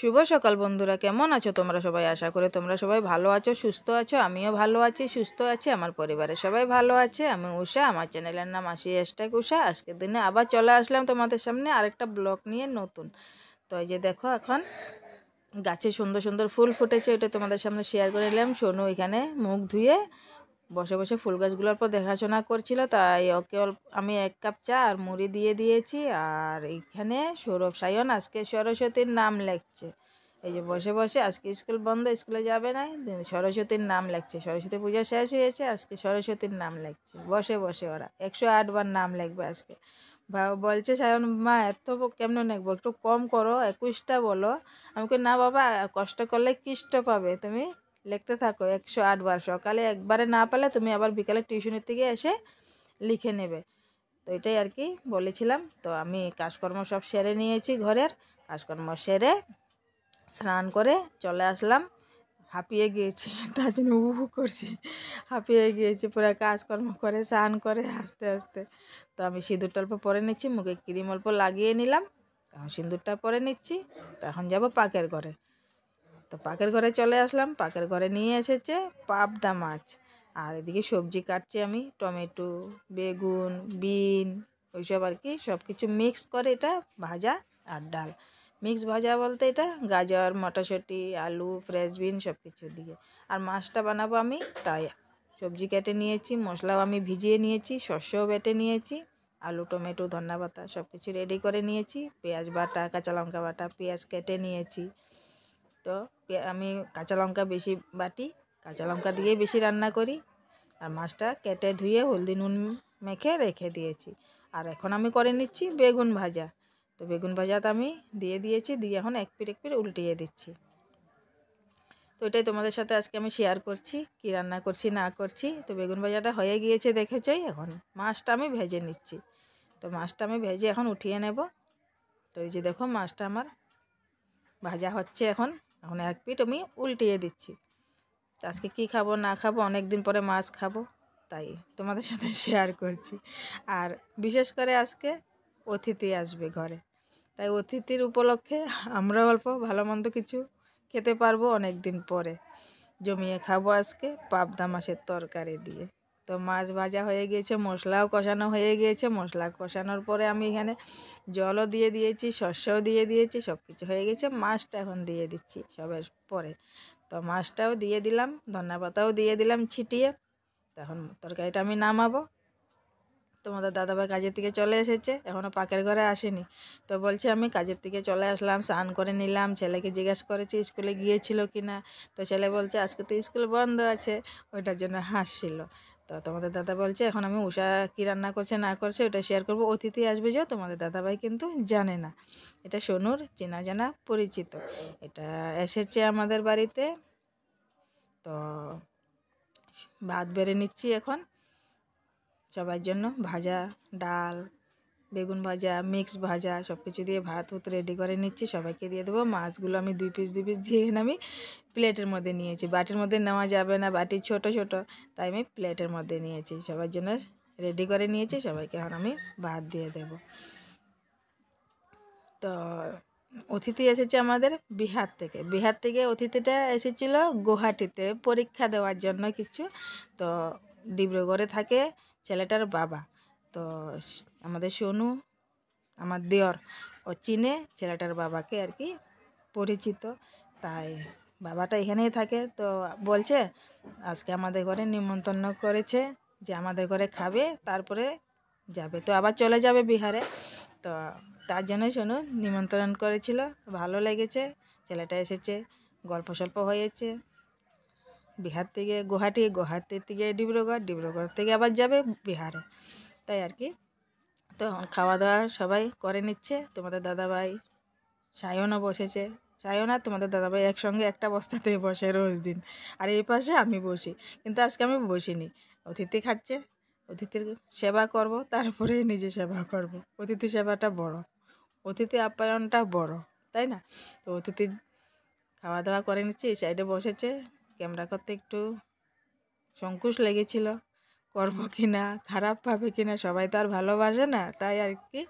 শুভ সকাল বন্ধুরা কেমন আছো তোমরা সবাই আশা করে তোমরা সবাই ভালো আছো সুস্থ আছো আমিও ভালো আছি সুস্থ আছি আমার পরিবারের সবাই ভালো আছে আমি উষা আমার চ্যানেলের নাম আসি হ্যাশট্যাগ উষা আজকের দিনে আবার চলে আসলাম তোমাদের সামনে আরেকটা ব্লগ নিয়ে নতুন তো এই যে দেখো এখন গাছে সুন্দর সুন্দর ফুল ফুটেছে ওটা তোমাদের সামনে শেয়ার করে নিলাম সোনু এখানে মুখ ধুয়ে বসে বসে ফুল গাছগুলোর পর দেখাশোনা করছিল তাই ওকে আমি এক কাপ চা আর মুড়ি দিয়ে দিয়েছি আর এখানে সৌরভ সায়ন আজকে সরস্বতীর নাম লেখছে এই যে বসে বসে আজকে স্কুল বন্ধ স্কুলে যাবে না সরস্বতীর নাম লেখছে সরস্বতী পূজা শেষ হয়েছে আজকে সরস্বতীর নাম লেখছে বসে বসে ওরা একশো আটবার নাম লেখবে আজকে বলছে সায়ন মা এত কেমন লেখবো একটু কম করো একুশটা বলো আমাকে না বাবা কষ্ট করলে কৃষ্ট পাবে তুমি লিখতে থাকো একশো আটবার সকালে একবারে না পেলে তুমি আবার বিকালে টিউশনের থেকে এসে লিখে নেবে তো এটাই আর কি বলেছিলাম তো আমি কাজকর্ম সব সেরে নিয়েছি ঘরের কাজকর্ম সেরে স্নান করে চলে আসলাম হাঁপিয়ে গিয়েছি তার জন্য উপভোগ করছি হাঁপিয়ে গিয়েছি পুরো কাজকর্ম করে স্নান করে আস্তে আস্তে তো আমি সিঁদুর অল্প পরে নিচ্ছি মুখে ক্রিম অল্প লাগিয়ে নিলাম তখন সিঁদুরটা পরে নিচ্ছি তখন যাব যাবো পাকের ঘরে তো পাকের ঘরে চলে আসলাম পাকের ঘরে নিয়ে এসেছে পাবদা মাছ আর এদিকে সবজি কাটছি আমি টমেটো বেগুন বিন ওইসব আর কি সব কিছু মিক্স করে এটা ভাজা আর ডাল মিক্স ভাজা বলতে এটা গাজর মটরশুঁটি আলু ফ্রেশ বিন সব কিছু দিয়ে আর মাছটা বানাবো আমি তাই সবজি কেটে নিয়েছি মশলাও আমি ভিজিয়ে নিয়েছি শস্যও বেটে নিয়েছি আলু টমেটো ধন্যা সব কিছু রেডি করে নিয়েছি পেঁয়াজ বাটা কাঁচা লঙ্কা বাটা পেঁয়াজ কেটে নিয়েছি তো আমি কাঁচা লঙ্কা বেশি বাটি কাঁচা লঙ্কা দিয়ে বেশি রান্না করি আর মাছটা কেটে ধুয়ে হলদি নুন মেখে রেখে দিয়েছি আর এখন আমি করে নিচ্ছি বেগুন ভাজা তো বেগুন ভাজাটা আমি দিয়ে দিয়েছি দিয়ে এখন এক পিট এক পিট উল্টিয়ে দিচ্ছি তো এটাই তোমাদের সাথে আজকে আমি শেয়ার করছি কি রান্না করছি না করছি তো বেগুন ভাজাটা হয়ে গিয়েছে দেখেছই এখন মাছটা আমি ভেজে নিচ্ছি তো মাছটা আমি ভেজে এখন উঠিয়ে নেব তো এই যে দেখো মাছটা আমার ভাজা হচ্ছে এখন এখন এক পিঠ আমি উল্টিয়ে দিচ্ছি আজকে কি খাবো না খাবো অনেক দিন পরে মাছ খাবো তাই তোমাদের সাথে শেয়ার করছি আর বিশেষ করে আজকে অতিথি আসবে ঘরে তাই অতিথির উপলক্ষে আমরা অল্প ভালো মন্দ কিছু খেতে পারবো অনেক দিন পরে জমিয়ে খাবো আজকে পাবদা মাছের তরকারি দিয়ে তো মাছ ভাজা হয়ে গিয়েছে মশলাও কষানো হয়ে গিয়েছে মশলা কষানোর পরে আমি এখানে জলও দিয়ে দিয়েছি শস্যও দিয়ে দিয়েছি সব কিছু হয়ে গেছে মাছটা এখন দিয়ে দিচ্ছি সবের পরে তো মাছটাও দিয়ে দিলাম ধন্যাপাতাও দিয়ে দিলাম ছিটিয়ে তখন তরকারিটা আমি নামাবো তোমাদের দাদাভাই কাজের থেকে চলে এসেছে এখনও পাকের ঘরে আসেনি তো বলছে আমি কাজের থেকে চলে আসলাম স্নান করে নিলাম ছেলেকে জিজ্ঞেস করেছি স্কুলে গিয়েছিল কি না তো ছেলে বলছে আজকে তো স্কুল বন্ধ আছে ওইটার জন্য হাসছিল তো তোমাদের দাদা বলছে এখন আমি উষা কি রান্না করছে না করছে ওটা শেয়ার করব অতিথি আসবে যে তোমাদের দাদাভাই কিন্তু জানে না এটা সোনুর চেনা জানা পরিচিত এটা এসেছে আমাদের বাড়িতে তো ভাত বেড়ে নিচ্ছি এখন সবার জন্য ভাজা ডাল বেগুন ভাজা মিক্স ভাজা সব কিছু দিয়ে ভাত হতো রেডি করে নিচ্ছি সবাইকে দিয়ে দেবো মাছগুলো আমি দুই পিস দুই পিস দিয়ে আমি প্লেটের মধ্যে নিয়েছি বাটির মধ্যে নেওয়া যাবে না বাটি ছোট ছোট তাই আমি প্লেটের মধ্যে নিয়েছি সবার জন্য রেডি করে নিয়েছি সবাইকে এখন আমি ভাত দিয়ে দেব তো অতিথি এসেছে আমাদের বিহার থেকে বিহার থেকে অতিথিটা এসেছিল গুয়াহাটিতে পরীক্ষা দেওয়ার জন্য কিছু তো ডিব্রুগড়ে থাকে ছেলেটার বাবা তো আমাদের সোনু আমার দেওয়ার ও চিনে ছেলেটার বাবাকে আর কি পরিচিত তাই বাবাটা এখানেই থাকে তো বলছে আজকে আমাদের ঘরে নিমন্ত্রণ করেছে যে আমাদের ঘরে খাবে তারপরে যাবে তো আবার চলে যাবে বিহারে তো তার জন্য শোনো নিমন্ত্রণ করেছিল ভালো লেগেছে ছেলেটা এসেছে গল্প সল্প হয়েছে বিহার থেকে গুহাটি গুহাটি থেকে ডিব্রুগড় ডিব্রুগড় থেকে আবার যাবে বিহারে তাই আর কি তো খাওয়া দাওয়া সবাই করে নিচ্ছে তোমাদের দাদাভাই সায়নও বসেছে সায়ন আর তোমাদের দাদাভাই একসঙ্গে একটা বস্তাতে বসে রোজ দিন আর এই পাশে আমি বসি কিন্তু আজকে আমি বসিনি অতিথি খাচ্ছে অতিথির সেবা করব তারপরে নিজে সেবা করব অতিথি সেবাটা বড় অতিথি আপ্যায়নটা বড় তাই না তো অতিথি খাওয়া দাওয়া করে নিচ্ছে এই সাইডে বসেছে ক্যামেরা করতে একটু সংকুশ লেগেছিল করব কি না খারাপ পাবে কি না সবাই তো আর ভালোবাসে না তাই আর কি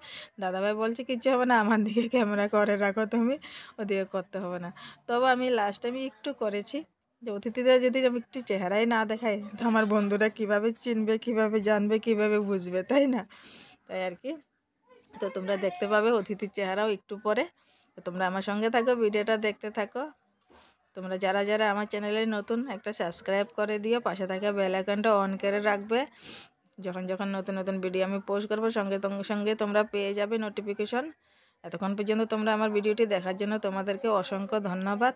দাদাভাই বলছে কিছু হবে না আমার দিকে ক্যামেরা করে রাখো তুমি ওদিকে করতে হবে না তবে আমি লাস্ট আমি একটু করেছি যে অতিথিদের যদি আমি একটু চেহারাই না দেখাই তো আমার বন্ধুরা কিভাবে চিনবে কিভাবে জানবে কিভাবে বুঝবে তাই না তাই আর কি তো তোমরা দেখতে পাবে অতিথির চেহারাও একটু পরে তোমরা আমার সঙ্গে থাকো ভিডিওটা দেখতে থাকো তোমরা যারা যারা আমার চ্যানেলে নতুন একটা সাবস্ক্রাইব করে দিও পাশে থাকা আইকনটা অন করে রাখবে যখন যখন নতুন নতুন ভিডিও আমি পোস্ট করবো সঙ্গে সঙ্গে তোমরা পেয়ে যাবে নোটিফিকেশন এতক্ষণ পর্যন্ত তোমরা আমার ভিডিওটি দেখার জন্য তোমাদেরকে অসংখ্য ধন্যবাদ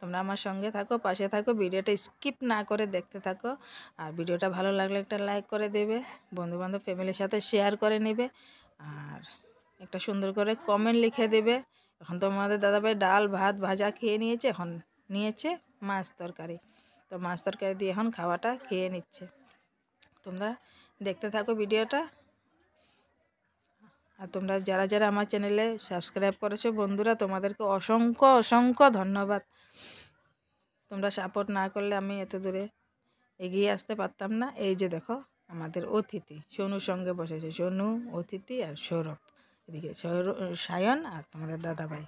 তোমরা আমার সঙ্গে থাকো পাশে থাকো ভিডিওটা স্কিপ না করে দেখতে থাকো আর ভিডিওটা ভালো লাগলে একটা লাইক করে দেবে বন্ধুবান্ধব ফ্যামিলির সাথে শেয়ার করে নেবে আর একটা সুন্দর করে কমেন্ট লিখে দেবে এখন তোমাদের দাদাভাই ডাল ভাত ভাজা খেয়ে নিয়েছে এখন নিয়েছে মাছ তরকারি তো মাছ তরকারি দিয়ে এখন খাওয়াটা খেয়ে নিচ্ছে তোমরা দেখতে থাকো ভিডিওটা আর তোমরা যারা যারা আমার চ্যানেলে সাবস্ক্রাইব করেছো বন্ধুরা তোমাদেরকে অসংখ্য অসংখ্য ধন্যবাদ তোমরা সাপোর্ট না করলে আমি এত দূরে এগিয়ে আসতে পারতাম না এই যে দেখো আমাদের অতিথি সোনুর সঙ্গে বসেছে সোনু অতিথি আর সৌরভ এদিকে সায়ন আর তোমাদের দাদাভাই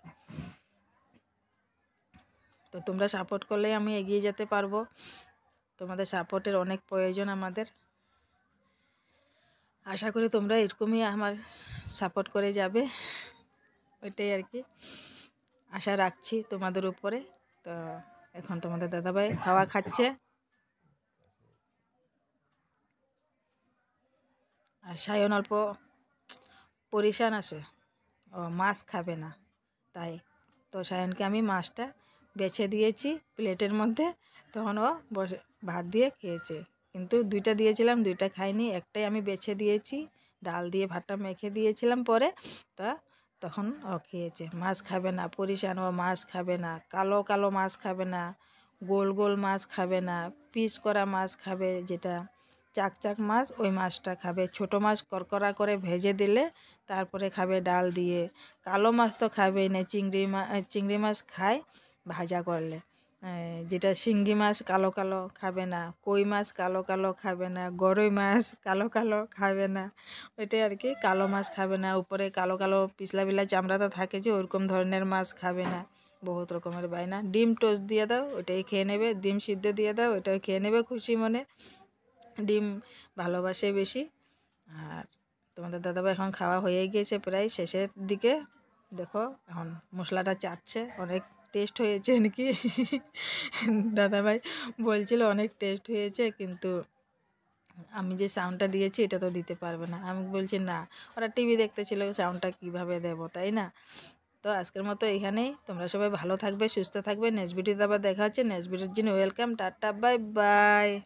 তো তোমরা সাপোর্ট করলেই আমি এগিয়ে যেতে পারবো তোমাদের সাপোর্টের অনেক প্রয়োজন আমাদের আশা করি তোমরা এরকমই আমার সাপোর্ট করে যাবে ওইটাই আর কি আশা রাখছি তোমাদের উপরে তো এখন তোমাদের দাদাভাই খাওয়া খাচ্ছে আর সায়ন অল্প পরিশান আছে ও মাছ খাবে না তাই তো সায়নকে আমি মাছটা বেছে দিয়েছি প্লেটের মধ্যে তখন ও ভাত দিয়ে খেয়েছে কিন্তু দুইটা দিয়েছিলাম দুইটা খাইনি একটাই আমি বেছে দিয়েছি ডাল দিয়ে ভাতটা মেখে দিয়েছিলাম পরে তা তখন ও খেয়েছে মাছ খাবে না পরিশান ও মাছ খাবে না কালো কালো মাছ খাবে না গোল গোল মাছ খাবে না পিস করা মাছ খাবে যেটা চাকচাক মাছ ওই মাছটা খাবে ছোট মাছ করকরা করে ভেজে দিলে তারপরে খাবে ডাল দিয়ে কালো মাছ তো খাবেই না চিংড়ি মা চিংড়ি মাছ খায় ভাজা করলে যেটা শিঙ্গি মাছ কালো কালো খাবে না কই মাছ কালো কালো খাবে না গরই মাছ কালো কালো খাবে না ওইটাই আর কি কালো মাছ খাবে না উপরে কালো কালো পিছলা পিছলা চামড়াটা থাকে যে ওরকম ধরনের মাছ খাবে না বহুত রকমের বায়না ডিম টোস্ট দিয়ে দাও ওটাই খেয়ে নেবে ডিম সিদ্ধ দিয়ে দাও ওটাই খেয়ে নেবে খুশি মনে ডিম ভালোবাসে বেশি আর তোমাদের ভাই এখন খাওয়া হয়ে গিয়েছে প্রায় শেষের দিকে দেখো এখন মশলাটা চাটছে অনেক টেস্ট হয়েছে নাকি দাদাভাই বলছিল অনেক টেস্ট হয়েছে কিন্তু আমি যে সাউন্ডটা দিয়েছি এটা তো দিতে পারবে না আমি বলছি না ওরা টিভি দেখতেছিল সাউন্ডটা কিভাবে দেব তাই না তো আজকের মতো এখানেই তোমরা সবাই ভালো থাকবে সুস্থ থাকবে নেক্সট ভিডিওতে আবার দেখা হচ্ছে নেক্সট ভিডিওর জন্য ওয়েলকাম টাটা বাই বাই